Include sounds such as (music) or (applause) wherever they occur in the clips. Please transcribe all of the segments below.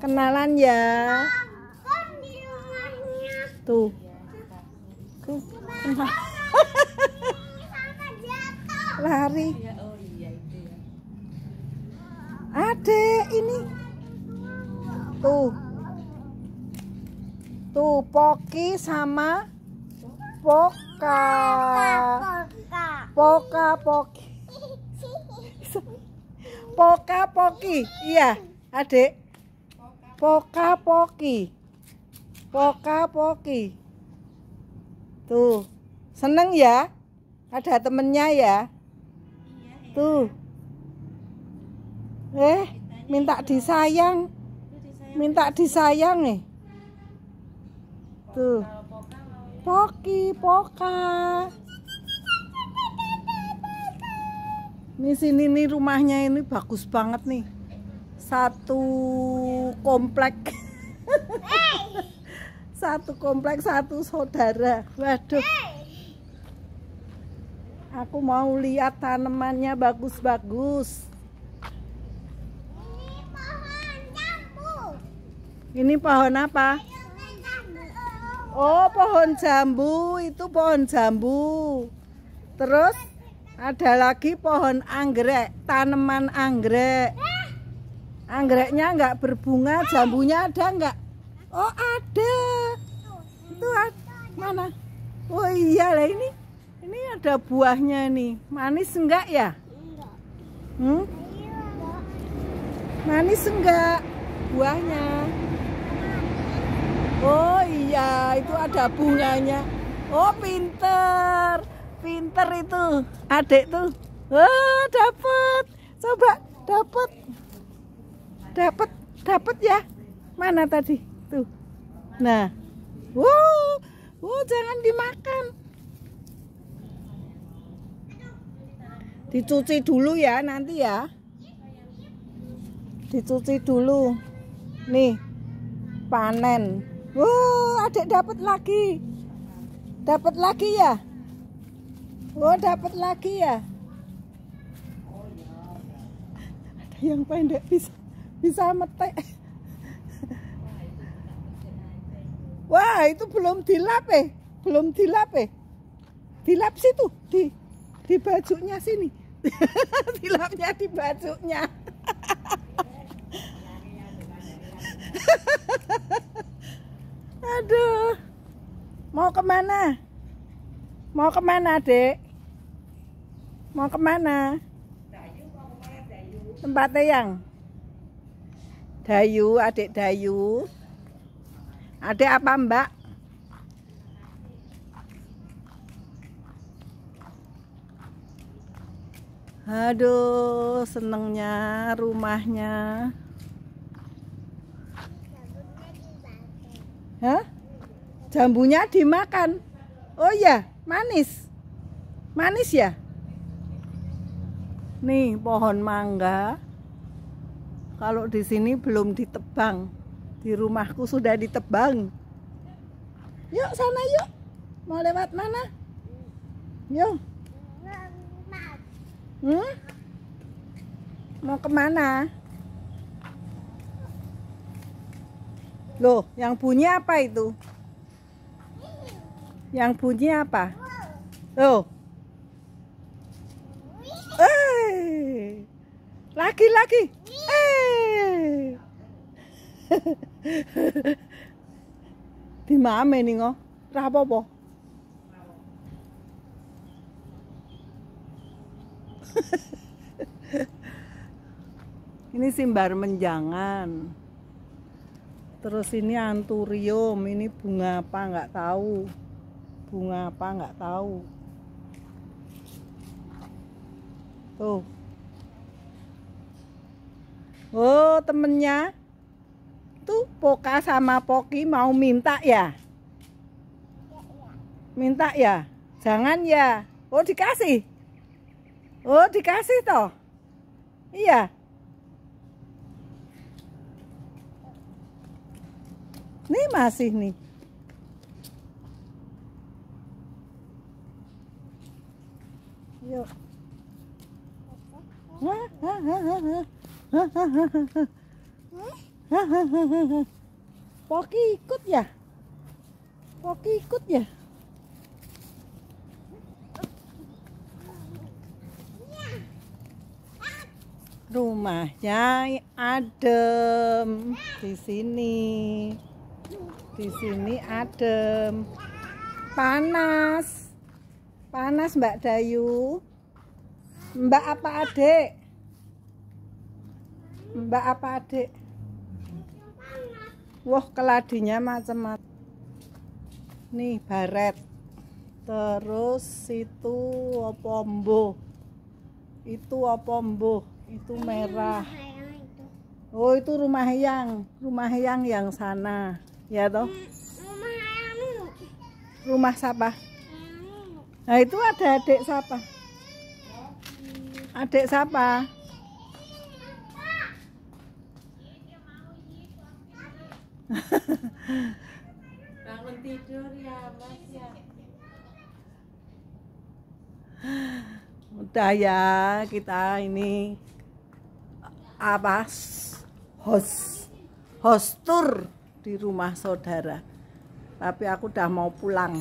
Kenalan ya. Tuh. Tuh. Lari. Adek ini. Tuh. Tuh Poki sama Poka. Poka Poki. (laughs) Poka Poki. Iya, Adek poka poki poka poki tuh seneng ya ada temennya ya tuh eh minta disayang minta disayang nih tuh poki poka ini sini nih rumahnya ini bagus banget nih satu komplek (laughs) satu komplek satu saudara waduh aku mau lihat tanamannya bagus-bagus ini pohon jambu ini pohon apa? oh pohon jambu itu pohon jambu terus ada lagi pohon anggrek tanaman anggrek Anggreknya enggak berbunga, jambunya ada enggak? Oh ada. Itu ah, mana? Oh iya lah ini. Ini ada buahnya nih. Manis enggak ya? Hmm? Manis enggak buahnya? Oh iya, itu ada bunganya. Oh pinter, pinter itu adik tuh. oh, dapat, coba dapat. Dapat, dapat ya. Mana tadi? Tuh. Nah. Wow. Wow, jangan dimakan. Dicuci dulu ya nanti ya. Dicuci dulu. Nih. Panen. Wow, adik dapat lagi. Dapat lagi ya? Wow, dapat lagi ya? Ada yang pendek bisa bisa metek wah itu belum dilap eh belum dilap eh dilap situ di di bajunya sini (laughs) dilapnya di bajunya (laughs) aduh mau kemana mau kemana dek mau kemana tempatnya yang Dayu, adik Dayu. Adik apa mbak? Aduh, senengnya rumahnya. Hah? Jambunya dimakan. Oh iya, manis. Manis ya? Nih, pohon mangga kalau di sini belum ditebang. Di rumahku sudah ditebang. Yuk sana yuk. Mau lewat mana? Yuk. Hmm? Mau kemana? Loh, yang bunyi apa itu? Yang bunyi apa? Loh. Lagi-lagi. Eh. (laughs) Di mana ning kok? Ra apa-apa. (laughs) ini simbar menjangan. Terus ini anturium, ini bunga apa nggak tahu. Bunga apa nggak tahu. Tuh. Oh temennya Tuh Poka sama Poki mau minta ya Minta ya Jangan ya Oh dikasih Oh dikasih toh Iya Nih masih nih Yuk Wah, Poki ikut ya? Poki ikut ya? Rumahnya adem di sini. Di sini adem. Panas. Panas Mbak Dayu. Mbak apa Adik? Mbak apa adik? Wah keladinya macam-macam. Nih baret. Terus itu opombo. Itu opombo. Itu merah. Oh itu rumah yang, rumah yang yang sana, ya toh? Hmm, rumah yang Rumah siapa? Nah itu ada adik siapa? Adik siapa? bangun tidur ya mas ya udah ya kita ini apa host hostur di rumah saudara tapi aku udah mau pulang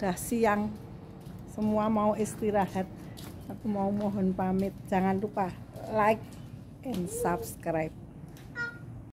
udah siang semua mau istirahat aku mau mohon pamit jangan lupa like and subscribe